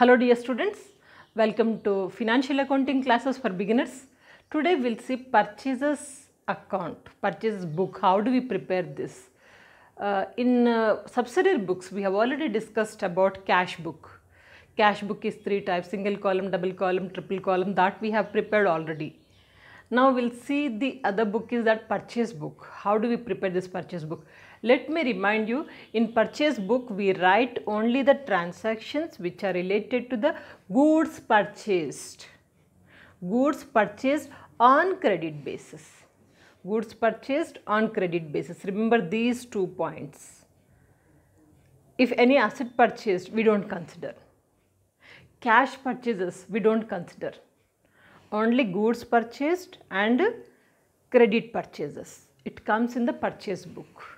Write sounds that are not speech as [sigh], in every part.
Hello dear students, welcome to financial accounting classes for beginners. Today we will see purchases account, purchase book, how do we prepare this. Uh, in uh, subsidiary books we have already discussed about cash book. Cash book is three types, single column, double column, triple column that we have prepared already. Now we will see the other book is that purchase book. How do we prepare this purchase book? Let me remind you, in purchase book, we write only the transactions which are related to the goods purchased. Goods purchased on credit basis. Goods purchased on credit basis. Remember these two points. If any asset purchased, we don't consider. Cash purchases, we don't consider. Only goods purchased and credit purchases. It comes in the purchase book.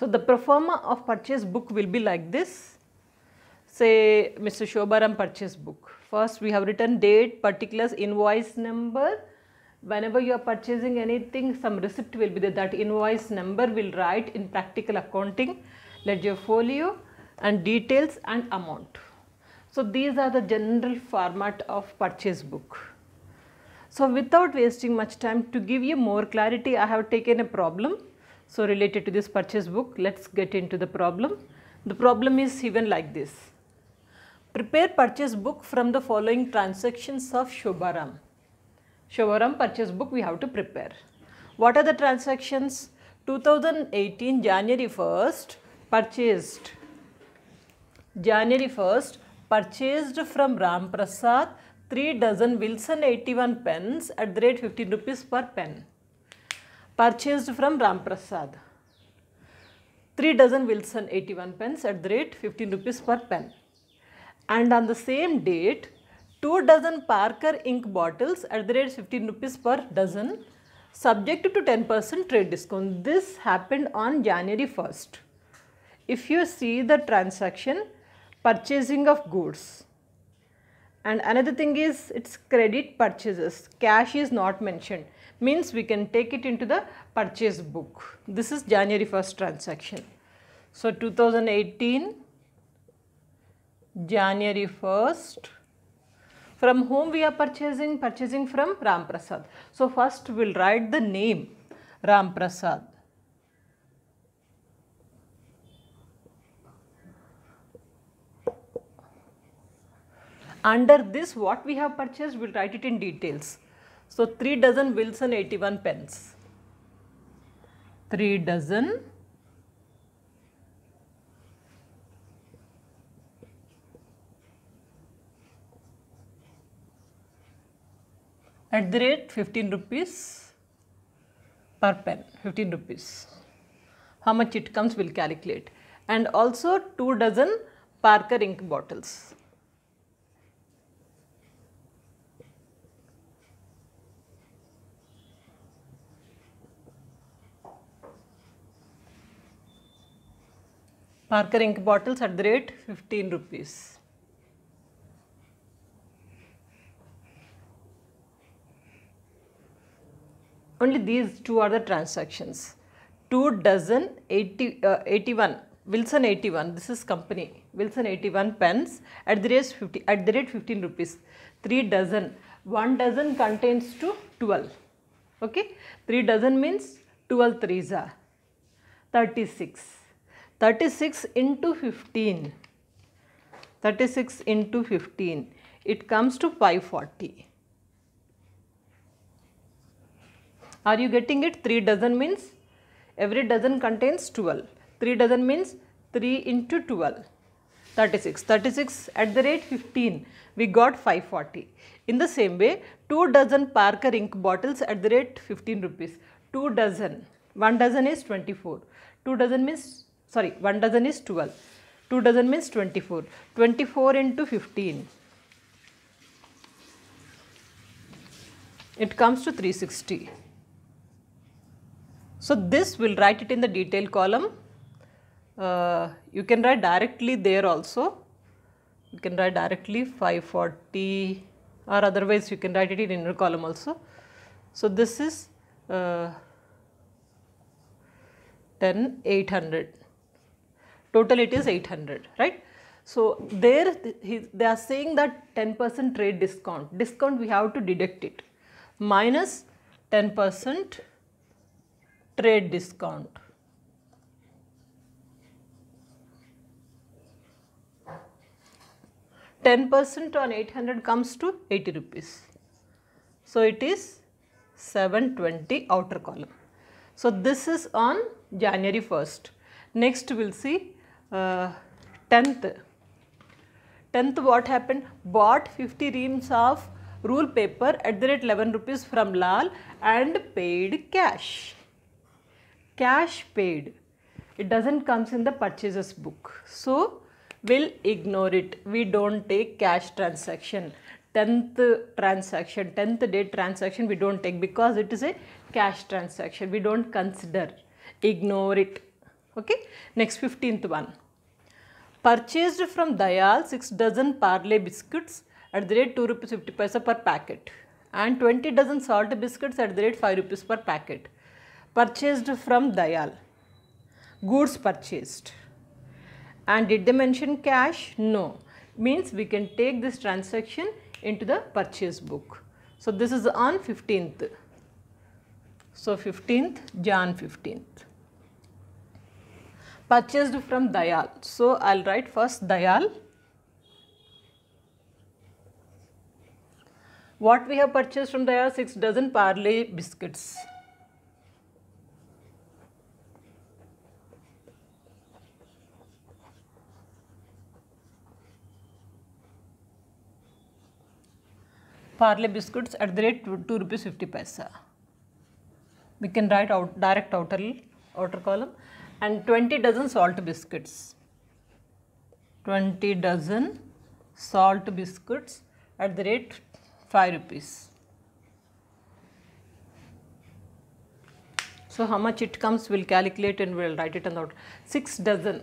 So, the performer of purchase book will be like this say Mr. Shobaram purchase book. First we have written date, particulars, invoice number. Whenever you are purchasing anything some receipt will be there that invoice number will write in practical accounting ledger folio and details and amount. So these are the general format of purchase book. So without wasting much time to give you more clarity I have taken a problem so, related to this purchase book, let us get into the problem. The problem is even like this. Prepare purchase book from the following transactions of Shobaram. Shobaram purchase book we have to prepare. What are the transactions? 2018 January 1st purchased. January 1st purchased from Ram Prasad 3 dozen Wilson 81 pens at the rate 15 rupees per pen purchased from Ramprasad. 3 dozen Wilson 81 pens at the rate 15 rupees per pen. And on the same date, 2 dozen Parker ink bottles at the rate 15 rupees per dozen subject to 10% trade discount. This happened on January 1st. If you see the transaction, purchasing of goods. And another thing is it's credit purchases. Cash is not mentioned means we can take it into the purchase book. This is January 1st transaction. So 2018 January 1st from whom we are purchasing? Purchasing from Ram Prasad. So first we will write the name Ram Prasad. Under this what we have purchased, we will write it in details. So 3 dozen Wilson 81 pence. 3 dozen at the rate 15 rupees per pen 15 rupees how much it comes we will calculate and also 2 dozen Parker ink bottles Parker ink bottles at the rate 15 rupees. Only these two are the transactions. 2 dozen 80, uh, 81 Wilson 81 this is company Wilson 81 pens at the rate 50 at the rate 15 rupees 3 dozen 1 dozen contains to 12 okay 3 dozen means 12 threes are 36 36 into 15 36 into 15 it comes to 540 are you getting it 3 dozen means every dozen contains 12 3 dozen means 3 into 12 36 36 at the rate 15 we got 540 in the same way 2 dozen parker ink bottles at the rate 15 rupees 2 dozen 1 dozen is 24 2 dozen means sorry 1 dozen is 12 2 dozen means 24 24 into 15 it comes to 360 so this will write it in the detail column uh, you can write directly there also you can write directly 540 or otherwise you can write it in inner column also so this is uh, 800 total it is 800 right so there they are saying that 10% trade discount discount we have to deduct it minus 10% trade discount Ten percent on eight hundred comes to eighty rupees, so it is seven twenty outer column. So this is on January first. Next we will see uh, tenth. Tenth what happened? Bought 50 reams of rule paper at the rate 11 rupees from Lal and paid cash. Cash paid. It doesn't comes in the purchases book. So, we'll ignore it. We don't take cash transaction. 10th transaction, 10th day transaction we don't take because it is a cash transaction. We don't consider. Ignore it. Okay. Next 15th one. Purchased from Dayal 6 dozen Parle biscuits at the rate 2 rupees 50 paisa per packet and 20 dozen salt biscuits at the rate 5 rupees per packet. Purchased from Dayal. Goods purchased. And did they mention cash? No. Means we can take this transaction into the purchase book. So, this is on 15th. So, 15th, Jan 15th purchased from Dayal. So, I will write first Dayal. What we have purchased from Dayal? 6 dozen Parley biscuits. Parley biscuits at the rate 2 rupees 50 paisa. We can write out direct outer outer column and 20 dozen salt biscuits. 20 dozen salt biscuits at the rate 5 rupees. So, how much it comes we will calculate and we will write it out. 6 dozen,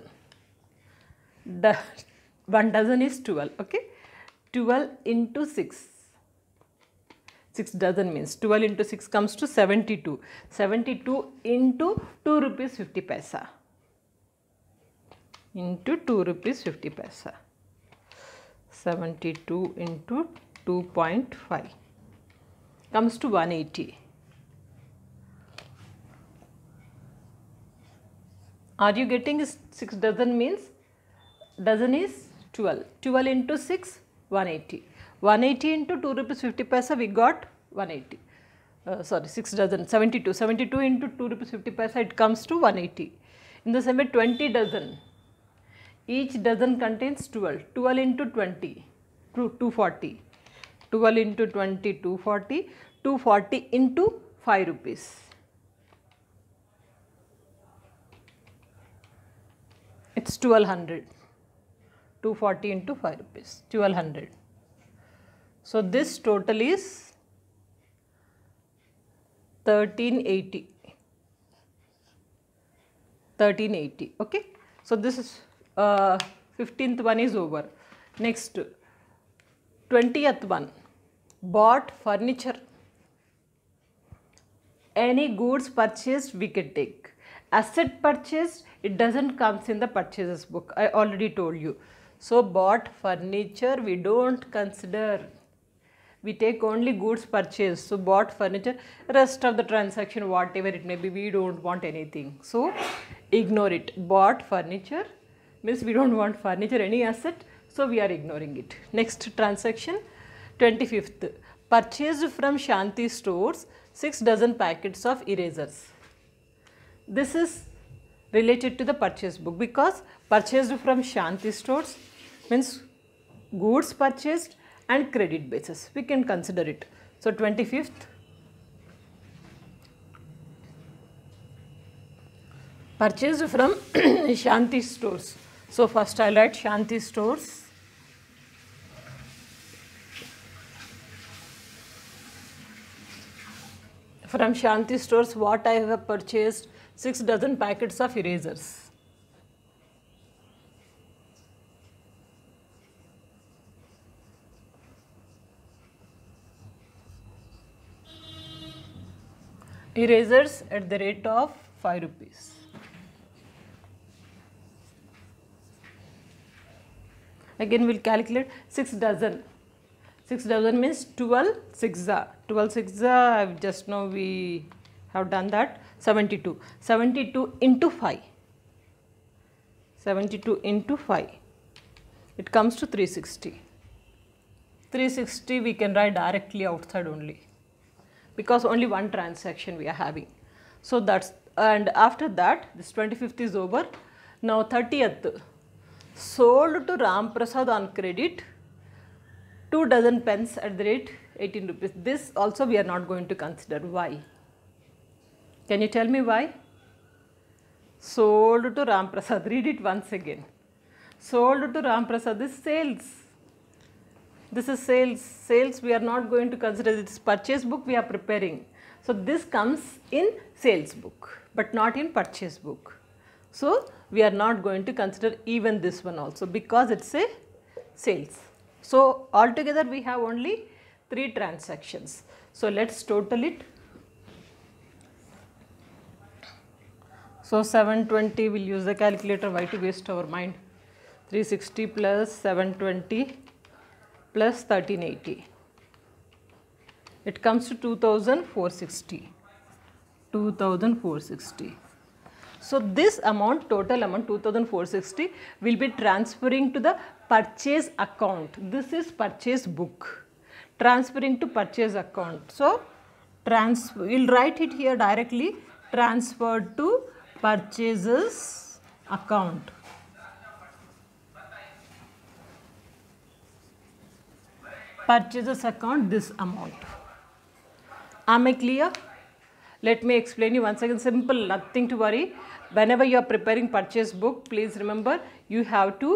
The 1 dozen is 12, okay. 12 into 6, 6 dozen means 12 into 6 comes to 72. 72 into 2 rupees 50 paisa into 2 rupees 50 paisa. 72 into 2.5 comes to 180. Are you getting 6 dozen means? Dozen is 12. 12 into 6, 180. 180 into 2 rupees 50 paisa we got 180. Uh, sorry 6 dozen 72 72 into 2 rupees 50 paisa it comes to 180 in the same way 20 dozen each dozen contains 12 12 into 20 240 12 into 20 240 240 into 5 rupees it's 1200 240 into 5 rupees 1200 so, this total is 1380. 1380 okay so this is uh, 15th one is over next 20th one bought furniture any goods purchased we can take asset purchased it doesn't comes in the purchases book i already told you so bought furniture we don't consider we take only goods purchased so bought furniture rest of the transaction whatever it may be we don't want anything so ignore it bought furniture means we don't want furniture any asset so we are ignoring it next transaction 25th purchased from shanti stores 6 dozen packets of erasers this is related to the purchase book because purchased from shanti stores means goods purchased and credit basis. We can consider it. So, 25th purchased from [coughs] Shanti stores. So, first I will write Shanti stores. From Shanti stores what I have purchased 6 dozen packets of erasers. erasers at the rate of 5 rupees. Again we will calculate 6 dozen. 6 dozen means 12 6 are. 12 6 have just now we have done that 72. 72 into 5. 72 into 5. It comes to 360. 360 we can write directly outside only because only one transaction we are having. So that's and after that this 25th is over. Now 30th sold to Ram Prasad on credit 2 dozen pens at the rate 18 rupees. This also we are not going to consider. Why? Can you tell me why? Sold to Ram Prasad. [laughs] Read it once again. Sold to Ram Prasad is sales. This is sales. Sales we are not going to consider this purchase book we are preparing. So this comes in sales book but not in purchase book. So we are not going to consider even this one also because it is a sales. So altogether we have only 3 transactions. So let us total it. So 720 we will use the calculator why to waste our mind 360 plus 720 plus 1380. It comes to 2460. 2460. So this amount, total amount 2460 will be transferring to the purchase account. This is purchase book. Transferring to purchase account. So transfer, we'll write it here directly transferred to purchases account. purchases account this amount. Am I clear? Let me explain you once again simple nothing to worry. Whenever you are preparing purchase book please remember you have to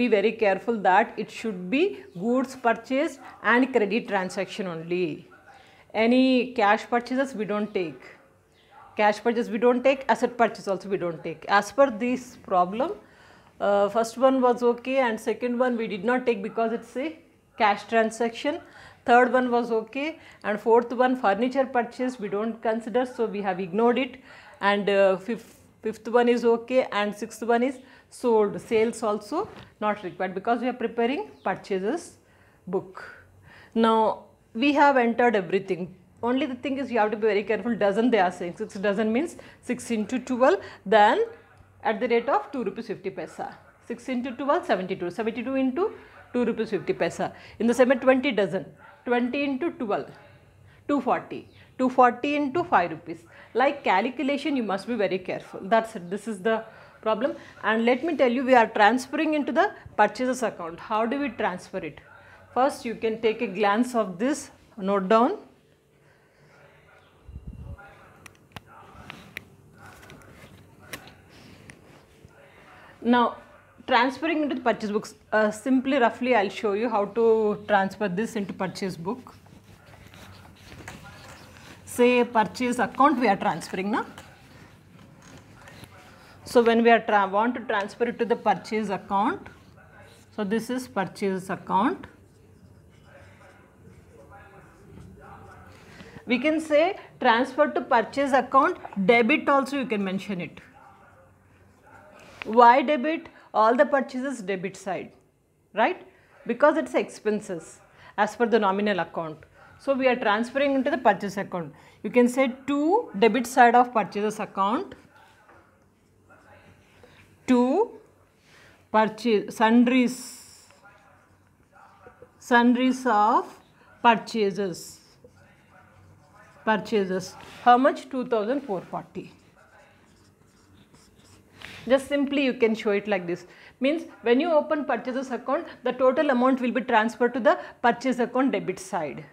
be very careful that it should be goods purchased and credit transaction only. Any cash purchases we don't take. Cash purchase we don't take, asset purchase also we don't take. As per this problem, uh, first one was okay and second one we did not take because it's a cash transaction third one was okay and fourth one furniture purchase we don't consider so we have ignored it and uh, fifth, fifth one is okay and sixth one is sold sales also not required because we are preparing purchases book now we have entered everything only the thing is you have to be very careful dozen they are saying 6 dozen means 6 into 12 then at the rate of 2 rupees 50 paisa 6 into 12 72 72 into 2 rupees 50 paisa. In the same 20 dozen, 20 into 12, 240, 240 into 5 rupees. Like calculation you must be very careful. That's it. This is the problem and let me tell you we are transferring into the purchases account. How do we transfer it? First you can take a glance of this note down. Now transferring into the purchase books, uh, simply roughly I'll show you how to transfer this into purchase book. Say purchase account we are transferring now. So when we are want to transfer it to the purchase account, so this is purchase account. We can say transfer to purchase account, debit also you can mention it. Why debit? all the purchases debit side, right? Because it's expenses as per the nominal account. So we are transferring into the purchase account. You can say to debit side of purchases account to purchase sundries sundries of purchases purchases how much 2440 just simply you can show it like this means when you open purchases account the total amount will be transferred to the purchase account debit side.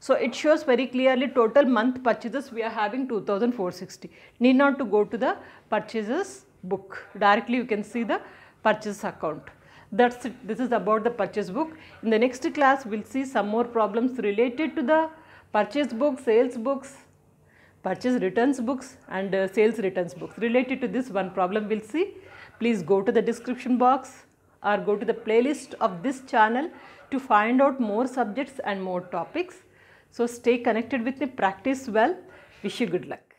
So it shows very clearly total month purchases we are having 2460 need not to go to the purchases book directly you can see the purchase account. That's it. This is about the purchase book. In the next class, we'll see some more problems related to the purchase book, sales books, purchase returns books and uh, sales returns books. Related to this one problem we will see, please go to the description box or go to the playlist of this channel to find out more subjects and more topics. So stay connected with me, practice well, wish you good luck.